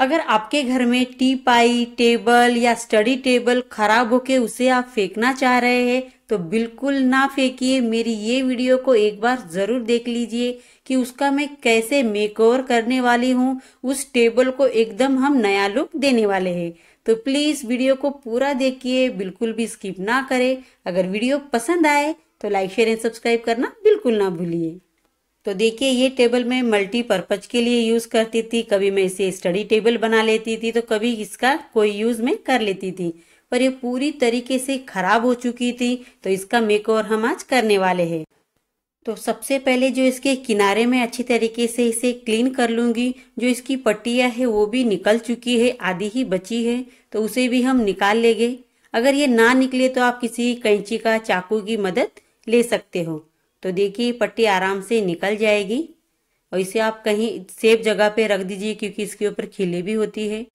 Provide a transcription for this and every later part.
अगर आपके घर में टी पाई टेबल या स्टडी टेबल खराब होके उसे आप फेंकना चाह रहे हैं तो बिल्कुल ना फेंकिए मेरी ये वीडियो को एक बार ज़रूर देख लीजिए कि उसका मैं कैसे मेकओवर करने वाली हूँ उस टेबल को एकदम हम नया लुक देने वाले हैं तो प्लीज़ वीडियो को पूरा देखिए बिल्कुल भी स्किप ना करें अगर वीडियो पसंद आए तो लाइक शेयर एंड सब्सक्राइब करना बिल्कुल ना भूलिए तो देखिए ये टेबल मैं मल्टीपर्पज़ के लिए यूज़ करती थी कभी मैं इसे स्टडी टेबल बना लेती थी तो कभी इसका कोई यूज़ मैं कर लेती थी पर ये पूरी तरीके से ख़राब हो चुकी थी तो इसका मेकओवर हम आज करने वाले हैं तो सबसे पहले जो इसके किनारे में अच्छी तरीके से इसे क्लीन कर लूँगी जो इसकी पट्टियाँ है वो भी निकल चुकी है आधी ही बची है तो उसे भी हम निकाल लेंगे अगर ये ना निकले तो आप किसी कैंची का चाकू की मदद ले सकते हो तो देखिए पट्टी आराम से निकल जाएगी और इसे आप कहीं सेफ जगह पे रख दीजिए क्योंकि इसके ऊपर खिले भी होती है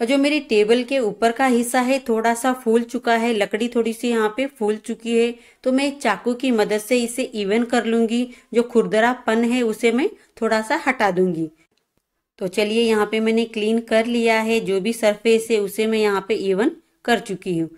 और जो मेरी टेबल के ऊपर का हिस्सा है थोड़ा सा फूल चुका है लकड़ी थोड़ी सी यहाँ पे फूल चुकी है तो मैं चाकू की मदद से इसे इवन कर लूंगी जो खुरदरा पन है उसे मैं थोड़ा सा हटा दूंगी तो चलिए यहाँ पे मैंने क्लीन कर लिया है जो भी सरफेस है उसे मैं यहाँ पे इवन कर चुकी हूँ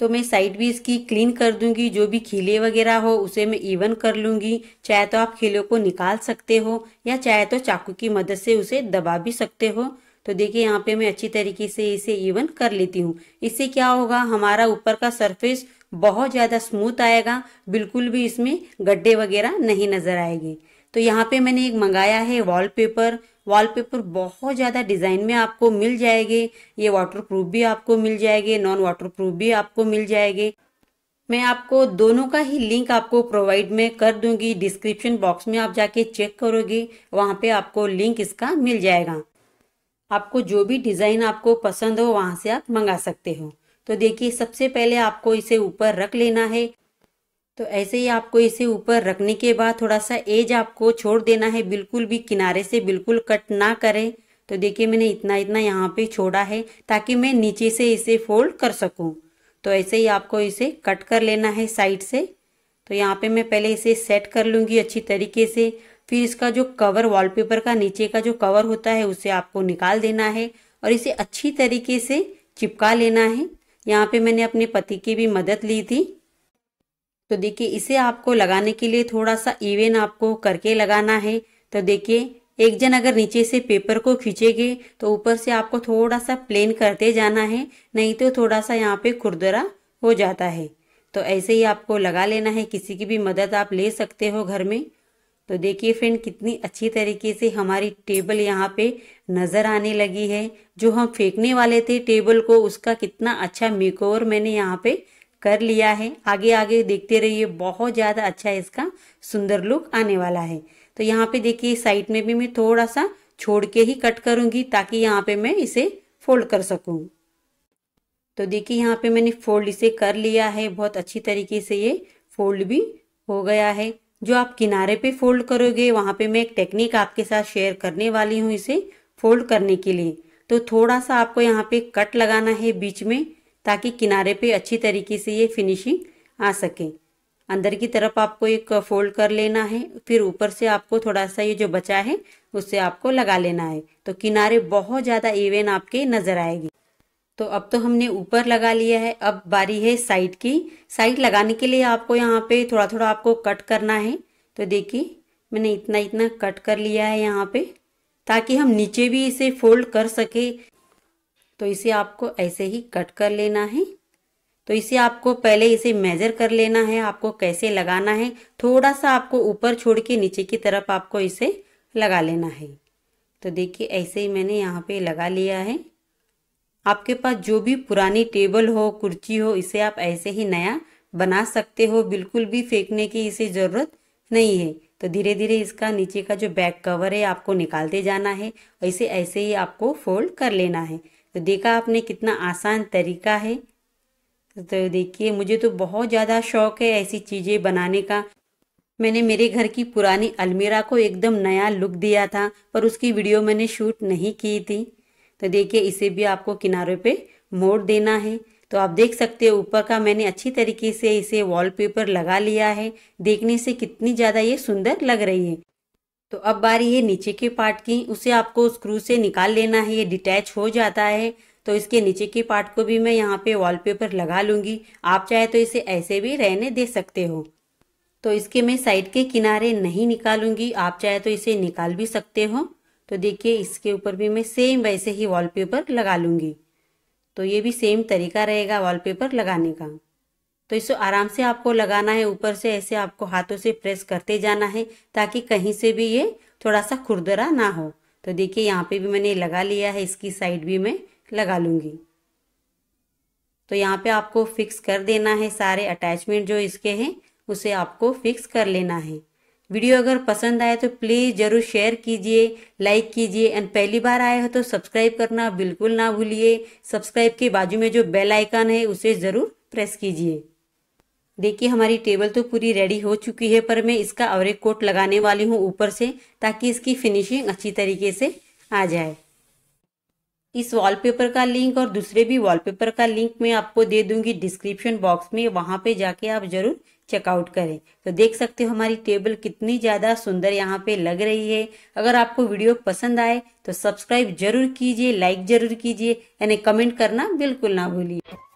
तो मैं साइड भी इसकी क्लीन कर दूंगी जो भी खिले वगैरह हो उसे मैं इवन कर लूँगी चाहे तो आप खिलों को निकाल सकते हो या चाहे तो चाकू की मदद से उसे दबा भी सकते हो तो देखिए यहाँ पे मैं अच्छी तरीके से इसे इवन कर लेती हूँ इससे क्या होगा हमारा ऊपर का सरफेस बहुत ज़्यादा स्मूथ आएगा बिल्कुल भी इसमें गड्ढे वगैरह नहीं नज़र आएंगे तो यहाँ पे मैंने एक मंगाया है वॉलपेपर वॉलपेपर बहुत ज़्यादा डिज़ाइन में आपको मिल जाएंगे ये वाटरप्रूफ भी आपको मिल जाएंगे नॉन वाटरप्रूफ भी आपको मिल जाएंगे मैं आपको दोनों का ही लिंक आपको प्रोवाइड में कर दूंगी डिस्क्रिप्शन बॉक्स में आप जाके चेक करोगे वहाँ पे आपको लिंक इसका मिल जाएगा आपको जो भी डिज़ाइन आपको पसंद हो वहाँ से आप मंगा सकते हो तो देखिए सबसे पहले आपको इसे ऊपर रख लेना है तो ऐसे ही आपको इसे ऊपर रखने के बाद थोड़ा सा एज आपको छोड़ देना है बिल्कुल भी किनारे से बिल्कुल कट ना करें तो देखिए मैंने इतना इतना यहाँ पे छोड़ा है ताकि मैं नीचे से इसे फोल्ड कर सकूँ तो ऐसे ही आपको इसे कट कर लेना है साइड से तो यहाँ पे मैं पहले इसे सेट कर लूँगी अच्छी तरीके से फिर इसका जो कवर वॉलपेपर का नीचे का जो कवर होता है उसे आपको निकाल देना है और इसे अच्छी तरीके से चिपका लेना है यहाँ पे मैंने अपने पति की भी मदद ली थी तो देखिए इसे आपको लगाने के लिए थोड़ा सा इवेन आपको करके लगाना है तो देखिए एक जन अगर नीचे से पेपर को खींचेगे तो ऊपर से आपको थोड़ा सा प्लेन करते जाना है नहीं तो थोड़ा सा यहाँ पे खुरदरा हो जाता है तो ऐसे ही आपको लगा लेना है किसी की भी मदद आप ले सकते हो घर में तो देखिए फ्रेंड कितनी अच्छी तरीके से हमारी टेबल यहाँ पे नज़र आने लगी है जो हम फेंकने वाले थे टेबल को उसका कितना अच्छा मेकओवर मैंने यहाँ पे कर लिया है आगे आगे देखते रहिए बहुत ज़्यादा अच्छा इसका सुंदर लुक आने वाला है तो यहाँ पे देखिए साइड में भी मैं थोड़ा सा छोड़ के ही कट करूंगी ताकि यहाँ पे मैं इसे फोल्ड कर सकू तो देखिए यहाँ पे मैंने फोल्ड इसे कर लिया है बहुत अच्छी तरीके से ये फोल्ड भी हो गया है जो आप किनारे पे फोल्ड करोगे वहां पे मैं एक टेक्निक आपके साथ शेयर करने वाली हूँ इसे फोल्ड करने के लिए तो थोड़ा सा आपको यहाँ पे कट लगाना है बीच में ताकि किनारे पे अच्छी तरीके से ये फिनिशिंग आ सके अंदर की तरफ आपको एक फोल्ड कर लेना है फिर ऊपर से आपको थोड़ा सा ये जो बचा है उससे आपको लगा लेना है तो किनारे बहुत ज़्यादा इवेन आपके नज़र आएगी तो अब तो हमने ऊपर लगा लिया है अब बारी है साइड की साइड लगाने के लिए आपको यहाँ पे थोड़ा थोड़ा आपको कट करना है तो देखिए मैंने इतना इतना कट कर लिया है यहाँ पे ताकि हम नीचे भी इसे फोल्ड कर सके तो इसे आपको ऐसे ही कट कर लेना है तो इसे आपको पहले इसे मेजर कर लेना है आपको कैसे लगाना है थोड़ा सा आपको ऊपर छोड़ के नीचे की तरफ आपको इसे लगा लेना है तो देखिए ऐसे ही मैंने यहाँ पे लगा लिया है आपके पास जो भी पुरानी टेबल हो कुर्सी हो इसे आप ऐसे ही नया बना सकते हो बिल्कुल भी फेंकने की इसे ज़रूरत नहीं है तो धीरे धीरे इसका नीचे का जो बैक कवर है आपको निकालते जाना है इसे ऐसे ही आपको फोल्ड कर लेना है तो देखा आपने कितना आसान तरीका है तो देखिए मुझे तो बहुत ज़्यादा शौक है ऐसी चीज़ें बनाने का मैंने मेरे घर की पुरानी अलमीरा को एकदम नया लुक दिया था पर उसकी वीडियो मैंने शूट नहीं की थी तो देखिए इसे भी आपको किनारे पे मोड़ देना है तो आप देख सकते हो ऊपर का मैंने अच्छी तरीके से इसे वॉलपेपर लगा लिया है देखने से कितनी ज़्यादा ये सुंदर लग रही है तो अब बारी है नीचे के पार्ट की उसे आपको स्क्रू से निकाल लेना है ये डिटैच हो जाता है तो इसके नीचे के पार्ट को भी मैं यहाँ पे वॉलपेपर लगा लूँगी आप चाहे तो इसे ऐसे भी रहने दे सकते हो तो इसके मैं साइड के किनारे नहीं निकालूंगी आप चाहे तो इसे निकाल भी सकते हो तो देखिए इसके ऊपर भी मैं सेम वैसे ही वॉलपेपर लगा लूँगी तो ये भी सेम तरीका रहेगा वॉलपेपर लगाने का तो इसे आराम से आपको लगाना है ऊपर से ऐसे आपको हाथों से प्रेस करते जाना है ताकि कहीं से भी ये थोड़ा सा खुरदरा ना हो तो देखिए यहाँ पे भी मैंने लगा लिया है इसकी साइड भी मैं लगा लूंगी तो यहाँ पे आपको फिक्स कर देना है सारे अटैचमेंट जो इसके हैं उसे आपको फिक्स कर लेना है वीडियो अगर पसंद आए तो प्लीज़ ज़रूर शेयर कीजिए लाइक कीजिए एंड पहली बार आए हो तो सब्सक्राइब करना बिल्कुल ना भूलिए सब्सक्राइब के बाजू में जो बेल आइकन है उसे ज़रूर प्रेस कीजिए देखिए हमारी टेबल तो पूरी रेडी हो चुकी है पर मैं इसका आवरे कोट लगाने वाली हूँ ऊपर से ताकि इसकी फिनिशिंग अच्छी तरीके से आ जाए इस वॉलपेपर का लिंक और दूसरे भी वॉलपेपर का लिंक मैं आपको दे दूंगी डिस्क्रिप्शन बॉक्स में वहां पे जाके आप जरूर चेकआउट करें तो देख सकते हो हमारी टेबल कितनी ज़्यादा सुंदर यहाँ पे लग रही है अगर आपको वीडियो पसंद आए तो सब्सक्राइब जरूर कीजिए लाइक जरूर कीजिए यानी कमेंट करना बिल्कुल ना भूलिए